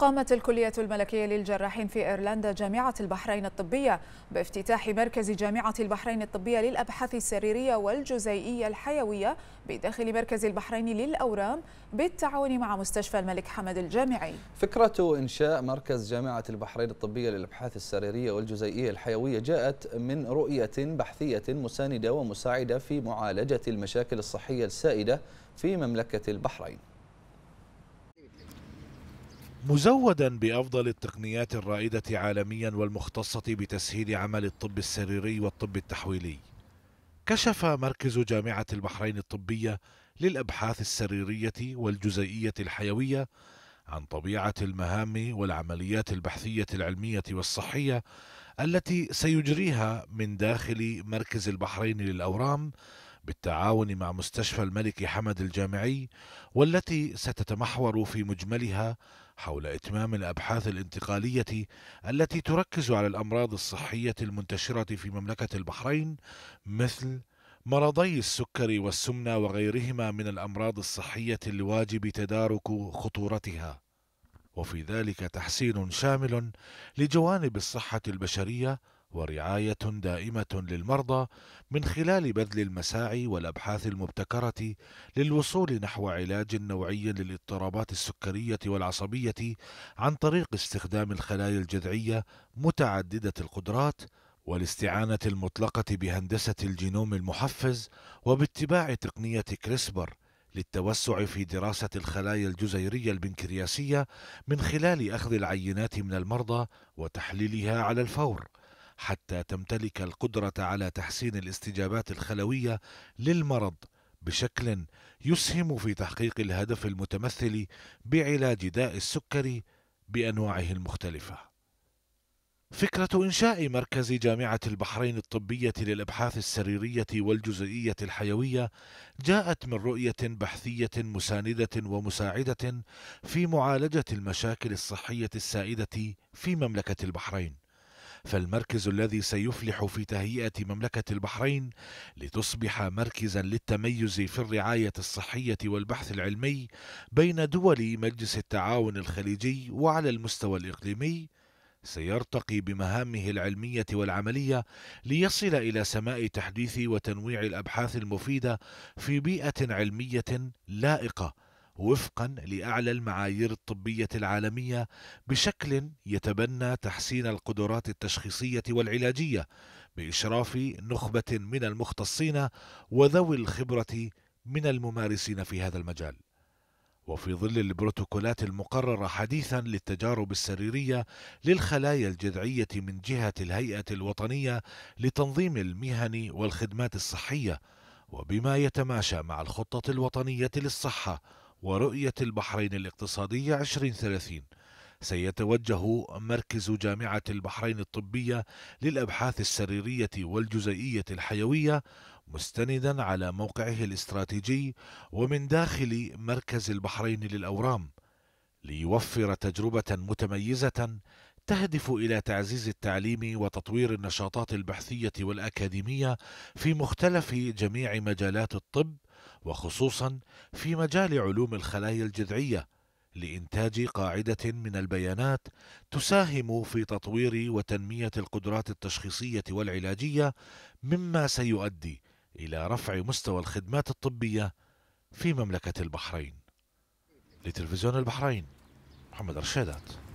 قامت الكلية الملكية للجراحين في إيرلندا جامعة البحرين الطبية بافتتاح مركز جامعة البحرين الطبية للأبحاث السريرية والجزيئية الحيوية بداخل مركز البحرين للأورام بالتعاون مع مستشفى الملك حمد الجامعي فكرة إنشاء مركز جامعة البحرين الطبية للأبحاث السريرية والجزيئية الحيوية جاءت من رؤية بحثية مساندة ومساعدة في معالجة المشاكل الصحية السائدة في مملكة البحرين مزودا بافضل التقنيات الرائده عالميا والمختصه بتسهيل عمل الطب السريري والطب التحويلي كشف مركز جامعه البحرين الطبيه للابحاث السريريه والجزيئيه الحيويه عن طبيعه المهام والعمليات البحثيه العلميه والصحيه التي سيجريها من داخل مركز البحرين للاورام بالتعاون مع مستشفى الملك حمد الجامعي والتي ستتمحور في مجملها حول إتمام الأبحاث الانتقالية التي تركز على الأمراض الصحية المنتشرة في مملكة البحرين مثل مرضي السكري والسمنة وغيرهما من الأمراض الصحية الواجب تدارك خطورتها وفي ذلك تحسين شامل لجوانب الصحة البشرية ورعايه دائمه للمرضى من خلال بذل المساعي والابحاث المبتكره للوصول نحو علاج نوعي للاضطرابات السكريه والعصبيه عن طريق استخدام الخلايا الجذعيه متعدده القدرات والاستعانه المطلقه بهندسه الجينوم المحفز وباتباع تقنيه كريسبر للتوسع في دراسة الخلايا الجزيرية البنكرياسية من خلال أخذ العينات من المرضى وتحليلها على الفور حتى تمتلك القدرة على تحسين الاستجابات الخلوية للمرض بشكل يسهم في تحقيق الهدف المتمثل بعلاج داء السكري بأنواعه المختلفة. فكرة إنشاء مركز جامعة البحرين الطبية للأبحاث السريرية والجزيئية الحيوية جاءت من رؤية بحثية مساندة ومساعدة في معالجة المشاكل الصحية السائدة في مملكة البحرين. فالمركز الذي سيفلح في تهيئة مملكة البحرين لتصبح مركزا للتميز في الرعاية الصحية والبحث العلمي بين دول مجلس التعاون الخليجي وعلى المستوى الإقليمي سيرتقي بمهامه العلمية والعملية ليصل إلى سماء تحديث وتنويع الأبحاث المفيدة في بيئة علمية لائقة وفقا لاعلى المعايير الطبيه العالميه بشكل يتبنى تحسين القدرات التشخيصيه والعلاجيه باشراف نخبه من المختصين وذوي الخبره من الممارسين في هذا المجال وفي ظل البروتوكولات المقررة حديثا للتجارب السريرية للخلايا الجذعية من جهة الهيئة الوطنية لتنظيم المهن والخدمات الصحية وبما يتماشى مع الخطة الوطنية للصحة ورؤية البحرين الاقتصادية 2030 سيتوجه مركز جامعة البحرين الطبية للأبحاث السريرية والجزيئية الحيوية مستندا على موقعه الاستراتيجي ومن داخل مركز البحرين للأورام ليوفر تجربة متميزة تهدف إلى تعزيز التعليم وتطوير النشاطات البحثية والأكاديمية في مختلف جميع مجالات الطب وخصوصا في مجال علوم الخلايا الجذعيه لانتاج قاعده من البيانات تساهم في تطوير وتنميه القدرات التشخيصيه والعلاجيه مما سيؤدي الى رفع مستوى الخدمات الطبيه في مملكه البحرين لتلفزيون البحرين محمد رشيدات